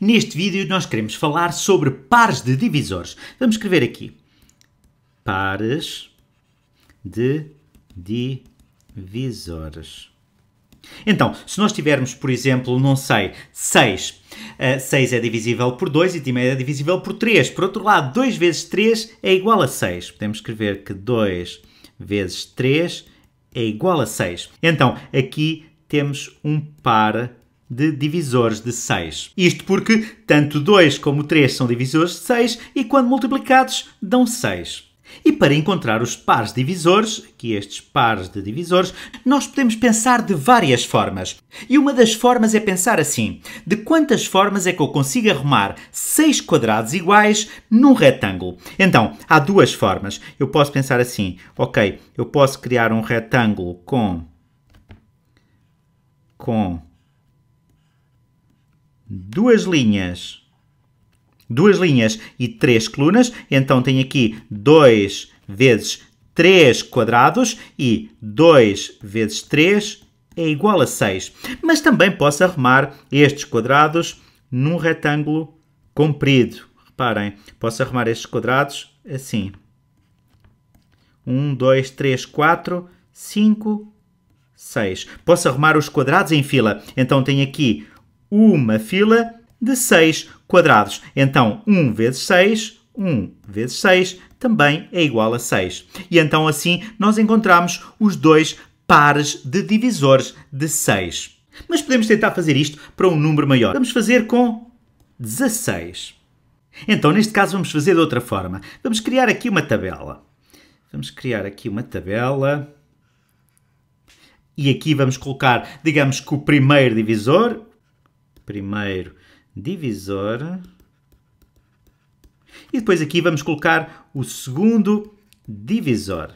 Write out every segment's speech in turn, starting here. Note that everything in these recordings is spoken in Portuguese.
Neste vídeo nós queremos falar sobre pares de divisores. Vamos escrever aqui. Pares de divisores. Então, se nós tivermos, por exemplo, não sei, 6. Uh, 6 é divisível por 2 e também é divisível por 3. Por outro lado, 2 vezes 3 é igual a 6. Podemos escrever que 2 vezes 3 é igual a 6. Então, aqui temos um par de divisores de 6. Isto porque tanto 2 como 3 são divisores de 6 e quando multiplicados dão 6. E para encontrar os pares divisores, que estes pares de divisores, nós podemos pensar de várias formas. E uma das formas é pensar assim: de quantas formas é que eu consigo arrumar seis quadrados iguais num retângulo? Então, há duas formas. Eu posso pensar assim: OK, eu posso criar um retângulo com com duas linhas. Duas linhas e três colunas. Então tenho aqui 2 vezes 3 quadrados e 2 vezes 3 é igual a 6. Mas também posso arrumar estes quadrados num retângulo comprido. Reparem, posso arrumar estes quadrados assim. 1, 2, 3, 4, 5, 6. Posso arrumar os quadrados em fila. Então tenho aqui uma fila de 6 quadrados. Então, 1 vezes 6, 1 vezes 6 também é igual a 6. E então, assim, nós encontramos os dois pares de divisores de 6. Mas podemos tentar fazer isto para um número maior. Vamos fazer com 16. Então, neste caso, vamos fazer de outra forma. Vamos criar aqui uma tabela. Vamos criar aqui uma tabela. E aqui vamos colocar, digamos que o primeiro divisor, primeiro divisor. E depois aqui vamos colocar o segundo divisor.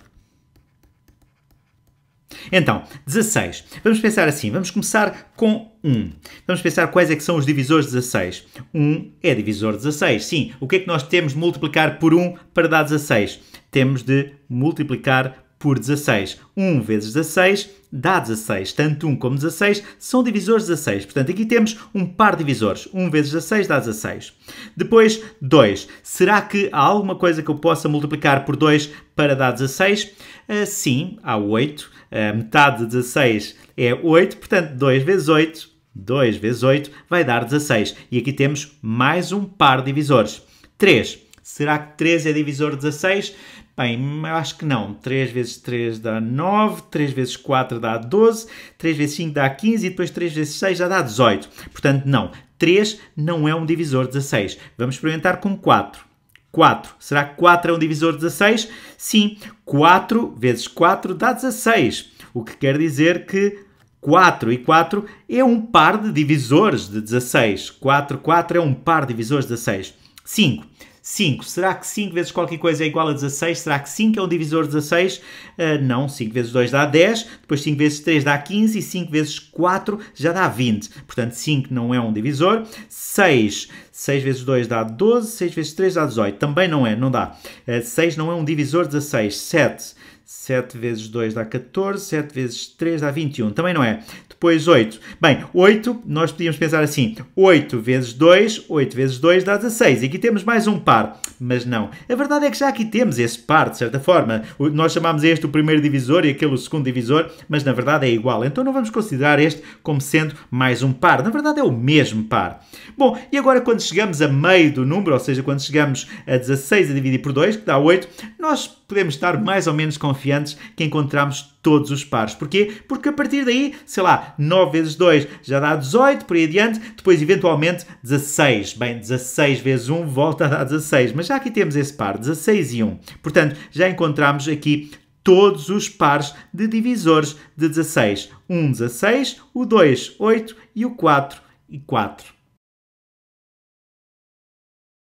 Então, 16. Vamos pensar assim, vamos começar com 1. Vamos pensar quais é que são os divisores 16. 1 é divisor 16, sim. O que é que nós temos de multiplicar por 1 para dar 16? Temos de multiplicar por 16. 1 vezes 16 dá 16. Tanto 1 como 16 são divisores de 16. Portanto, aqui temos um par de divisores. 1 vezes 16 dá 16. Depois, 2. Será que há alguma coisa que eu possa multiplicar por 2 para dar 16? Uh, ah, sim, há 8. Uh, ah, metade de 16 é 8. Portanto, 2 vezes 8, 2 vezes 8 vai dar 16. E aqui temos mais um par de divisores. 3. Será que 3 é divisor de 16? Bem, eu acho que não. 3 vezes 3 dá 9, 3 vezes 4 dá 12, 3 vezes 5 dá 15 e depois 3 vezes 6 já dá 18. Portanto, não. 3 não é um divisor de 16. Vamos experimentar com 4. 4. Será que 4 é um divisor de 16? Sim, 4 vezes 4 dá 16. O que quer dizer que 4 e 4 é um par de divisores de 16. 4, 4 é um par de divisores de 16. 5. 5. Será que 5 vezes qualquer coisa é igual a 16? Será que 5 é um divisor de 16? Uh, ah, não, 5 vezes 2 dá 10, depois 5 vezes 3 dá 15 e 5 vezes 4 já dá 20. Portanto, 5 não é um divisor. 6. 6 vezes 2 dá 12, 6 vezes 3 dá 18. Também não é, não dá. Uh, ah, 6 não é um divisor de 16. 7. 7 vezes 2 dá 14, 7 vezes 3 dá 21, também não é? Depois 8. Bem, 8, nós podíamos pensar assim, 8 vezes 2, 8 vezes 2 dá 16. E aqui temos mais um par, mas não. A verdade é que já aqui temos esse par, de certa forma. Nós chamámos este o primeiro divisor e aquele o segundo divisor, mas na verdade é igual. Então não vamos considerar este como sendo mais um par. Na verdade é o mesmo par. Bom, e agora quando chegamos a meio do número, ou seja, quando chegamos a 16 a dividir por 2, que dá 8, nós podemos estar mais ou menos com confiantes que encontramos todos os pares. Porquê? Porque a partir daí, sei lá, 9 vezes 2 já dá 18, por aí adiante, depois eventualmente 16. Bem, 16 vezes 1 volta a dar 16, mas já aqui temos esse par, 16 e 1. Portanto, já encontramos aqui todos os pares de divisores de 16. 1, 16, o 2, 8 e o 4 e 4.